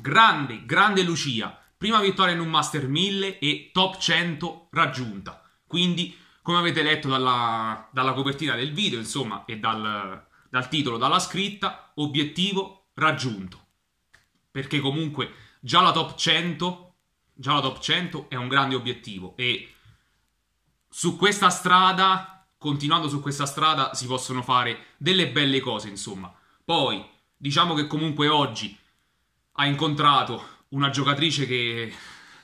Grande, grande Lucia. Prima vittoria in un Master 1000 e top 100 raggiunta. Quindi, come avete letto dalla, dalla copertina del video, insomma, e dal, dal titolo, dalla scritta, obiettivo raggiunto. Perché comunque già la top 100, già la top 100 è un grande obiettivo e su questa strada, continuando su questa strada, si possono fare delle belle cose, insomma. Poi, diciamo che comunque oggi ha incontrato una giocatrice che,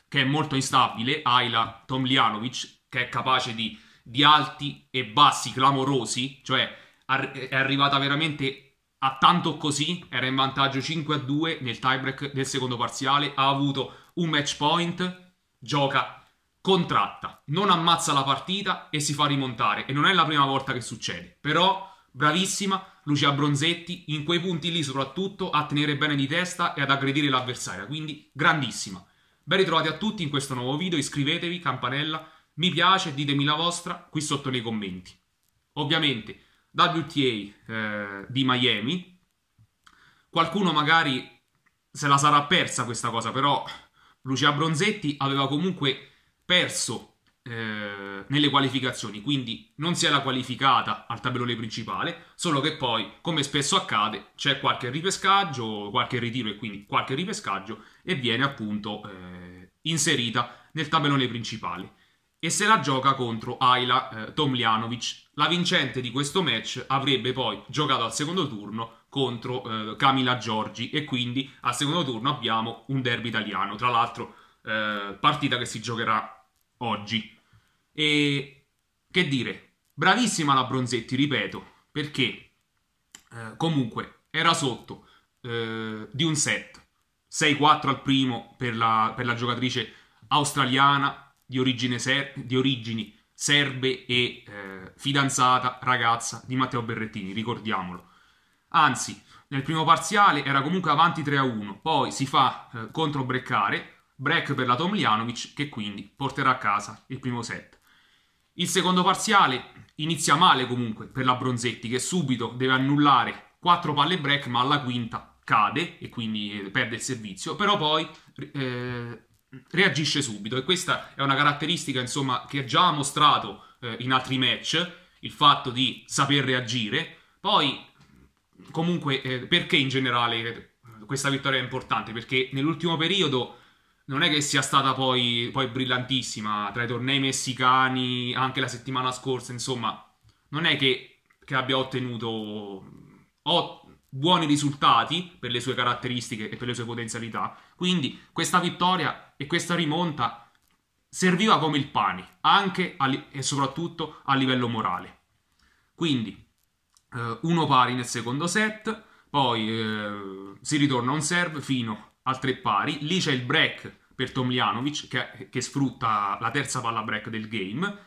che è molto instabile, Ayla Tomljanovic, che è capace di, di alti e bassi clamorosi, cioè è arrivata veramente a tanto così, era in vantaggio 5 a 2 nel tiebreak del secondo parziale, ha avuto un match point, gioca contratta, non ammazza la partita e si fa rimontare e non è la prima volta che succede, però bravissima, Lucia Bronzetti, in quei punti lì soprattutto a tenere bene di testa e ad aggredire l'avversaria, quindi grandissima. Ben ritrovati a tutti in questo nuovo video, iscrivetevi, campanella, mi piace, ditemi la vostra qui sotto nei commenti. Ovviamente WTA eh, di Miami, qualcuno magari se la sarà persa questa cosa, però Lucia Bronzetti aveva comunque perso eh, nelle qualificazioni, quindi non si era qualificata al tabellone principale, solo che poi, come spesso accade, c'è qualche ripescaggio, qualche ritiro e quindi qualche ripescaggio e viene appunto eh, inserita nel tabellone principale. E se la gioca contro Ayla eh, Tomljanovic. La vincente di questo match avrebbe poi giocato al secondo turno contro eh, Camila Giorgi e quindi al secondo turno abbiamo un derby italiano, tra l'altro eh, partita che si giocherà oggi. E che dire, bravissima la Bronzetti, ripeto, perché eh, comunque era sotto eh, di un set. 6-4 al primo per la, per la giocatrice australiana di, origine ser- di origini serbe e eh, fidanzata ragazza di Matteo Berrettini, ricordiamolo. Anzi, nel primo parziale era comunque avanti 3-1, poi si fa eh, controbreccare, break per la Tomljanovic che quindi porterà a casa il primo set. Il secondo parziale inizia male comunque per la Bronzetti che subito deve annullare 4 palle break ma alla quinta cade e quindi eh, perde il servizio, però poi eh, reagisce subito e questa è una caratteristica insomma che già mostrato eh, in altri match, il fatto di saper reagire. Poi comunque eh, perché in generale eh, questa vittoria è importante? Perché nell'ultimo periodo non è che sia stata poi, poi, brillantissima tra i tornei messicani, anche la settimana scorsa, insomma, non è che, che abbia ottenuto ot- buoni risultati per le sue caratteristiche e per le sue potenzialità. Quindi questa vittoria e questa rimonta serviva come il pane, anche li- e soprattutto a livello morale. Quindi, eh, uno pari nel secondo set, poi eh, si ritorna a un serve fino a tre pari. Lì c'è il break per Tomljanovic che, che sfrutta la terza palla break del game.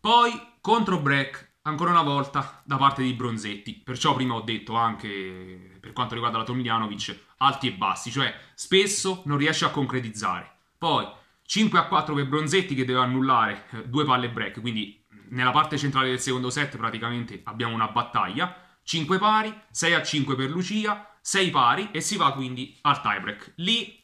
Poi contro break ancora una volta da parte di Bronzetti. Perciò prima ho detto anche per quanto riguarda la Tomljanovic alti e bassi, cioè spesso non riesce a concretizzare. Poi 5 a 4 per Bronzetti che deve annullare eh, due palle break, quindi nella parte centrale del secondo set praticamente abbiamo una battaglia. 5 pari, 6 a 5 per Lucia, 6 pari e si va quindi al tiebreak. Lì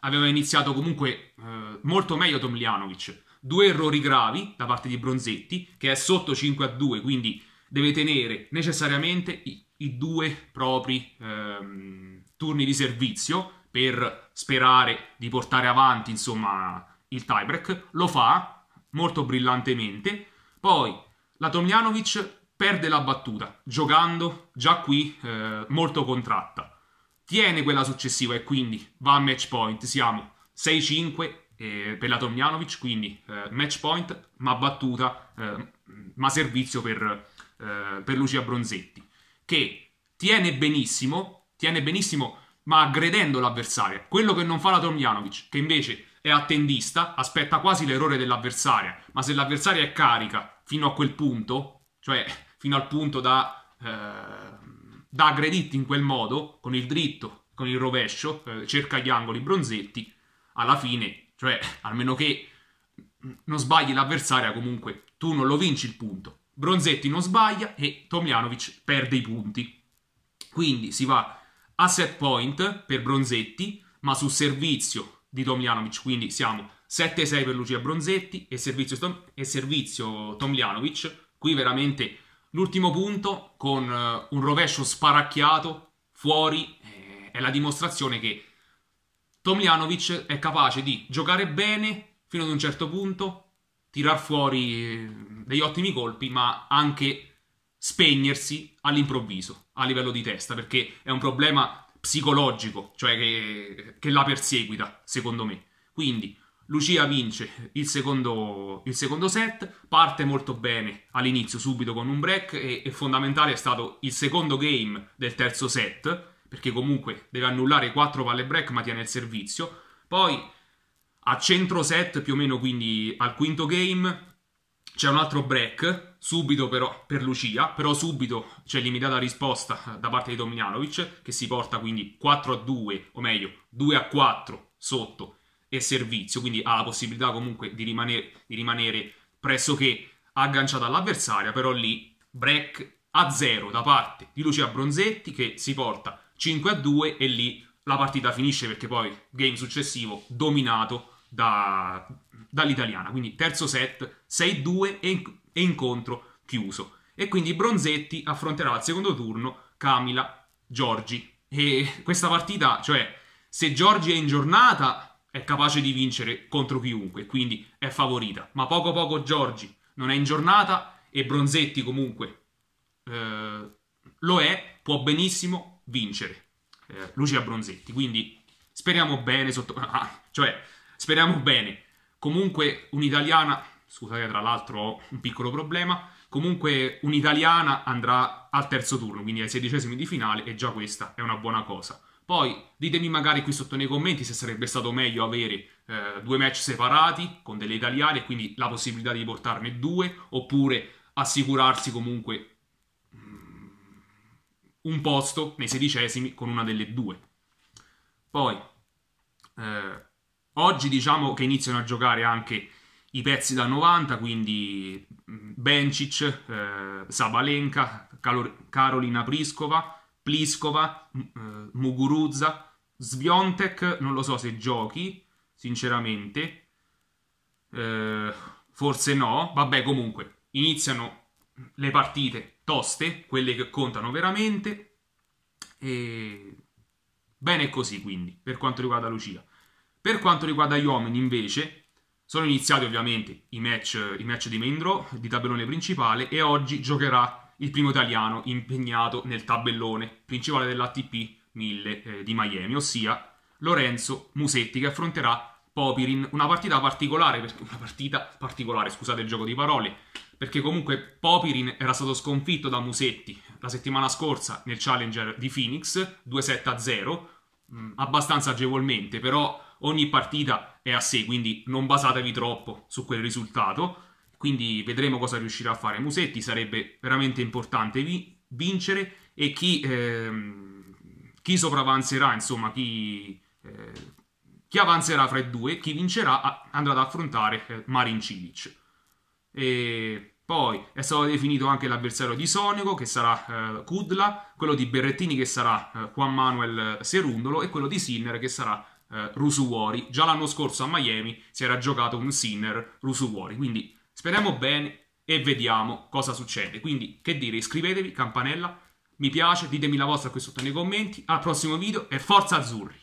aveva iniziato comunque eh, molto meglio Tomljanovic. Due errori gravi da parte di Bronzetti, che è sotto 5 a 2, quindi deve tenere necessariamente i, i due propri ehm, turni di servizio per sperare di portare avanti insomma, il tiebreak. Lo fa molto brillantemente. Poi la Tomljanovic perde la battuta, giocando già qui eh, molto contratta. Tiene quella successiva e quindi va a match point. Siamo 6-5 eh, per la Tomjanovic, quindi eh, match point ma battuta, eh, ma servizio per, eh, per Lucia Bronzetti, che tiene benissimo, tiene benissimo ma aggredendo l'avversaria. Quello che non fa la Tomjanovic, che invece è attendista, aspetta quasi l'errore dell'avversaria, ma se l'avversaria è carica fino a quel punto, cioè fino al punto da, eh, da aggredirti in quel modo, con il dritto, con il rovescio, eh, cerca gli angoli bronzetti, alla fine, cioè, almeno che non sbagli l'avversaria, comunque tu non lo vinci il punto. Bronzetti non sbaglia e Tomljanovic perde i punti. Quindi si va a set point per Bronzetti, ma su servizio di Tomljanovic, quindi siamo 7-6 per Lucia Bronzetti e servizio, Tom- servizio Tomljanovic. Qui veramente L'ultimo punto, con eh, un rovescio sparacchiato fuori, eh, è la dimostrazione che Tomljanovic è capace di giocare bene fino ad un certo punto, tirar fuori eh, degli ottimi colpi, ma anche spegnersi all'improvviso a livello di testa, perché è un problema psicologico, cioè che, che la perseguita, secondo me. Quindi Lucia vince il secondo, il secondo, set, parte molto bene all'inizio subito con un break e, e, fondamentale è stato il secondo game del terzo set, perché comunque deve annullare quattro palle break ma tiene il servizio. Poi a centro set, più o meno quindi al quinto game, c'è un altro break, subito però per Lucia, però subito c'è limitata risposta da parte di Domjanovic che si porta quindi 4 a 2, o meglio 2 a 4 sotto e servizio, quindi ha la possibilità comunque di rimanere, di rimanere pressoché agganciata all'avversaria, però lì break a zero da parte di Lucia Bronzetti che si porta 5 a 2 e lì la partita finisce perché poi game successivo dominato da, dall'italiana, quindi terzo set 6-2 e, e incontro chiuso. E quindi Bronzetti affronterà al secondo turno Camila Giorgi. E questa partita, cioè, se Giorgi è in giornata, è capace di vincere contro chiunque, quindi è favorita. Ma poco poco Giorgi non è in giornata e Bronzetti comunque eh, lo è, può benissimo vincere. Eh, Lucia Bronzetti, quindi speriamo bene sotto... Ah, cioè, speriamo bene. Comunque un'italiana, scusate tra l'altro ho un piccolo problema, comunque un'italiana andrà al terzo turno, quindi ai sedicesimi di finale e già questa è una buona cosa. Poi ditemi magari qui sotto nei commenti se sarebbe stato meglio avere eh, due match separati con delle italiane, e quindi la possibilità di portarne due, oppure assicurarsi comunque mm, un posto nei sedicesimi con una delle due. Poi, eh, oggi diciamo che iniziano a giocare anche i pezzi da 90, quindi mm, Bencic, eh, Sabalenka, Carolina Priscova, Pliskova, eh, Muguruza, Sviontek, non lo so se giochi, sinceramente. Eh, forse no. Vabbè, comunque, iniziano le partite toste, quelle che contano veramente. E... Bene così, quindi, per quanto riguarda Lucia. Per quanto riguarda gli uomini, invece, sono iniziati ovviamente i match, i match di main di tabellone principale, e oggi giocherà il primo italiano impegnato nel tabellone principale dell'ATP 1000 eh, di Miami, ossia Lorenzo Musetti che affronterà Popirin, una partita particolare, una partita particolare, scusate il gioco di parole, perché comunque Popirin era stato sconfitto da Musetti la settimana scorsa nel Challenger di Phoenix, 2-7-0, mm, abbastanza agevolmente, però ogni partita è a sé, quindi non basatevi troppo su quel risultato. Quindi vedremo cosa riuscirà a fare Musetti, sarebbe veramente importante vi- vincere e chi, ehm, chi sopravanzerà, insomma, chi, eh, chi, avanzerà fra i due, chi vincerà a- andrà ad affrontare eh, Marin Cilic. E poi è stato definito anche l'avversario di Sonico, che sarà eh, Kudla, quello di Berrettini, che sarà eh, Juan Manuel Serundolo, e quello di Sinner, che sarà eh, Rusuori. Già l'anno scorso a Miami si era giocato un Sinner Rusuori, quindi Speriamo bene e vediamo cosa succede. Quindi, che dire, iscrivetevi, campanella, mi piace, ditemi la vostra qui sotto nei commenti. Al prossimo video e forza azzurri!